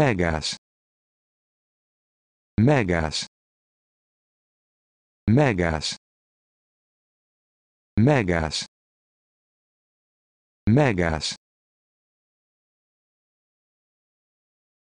megas megas megas megas megas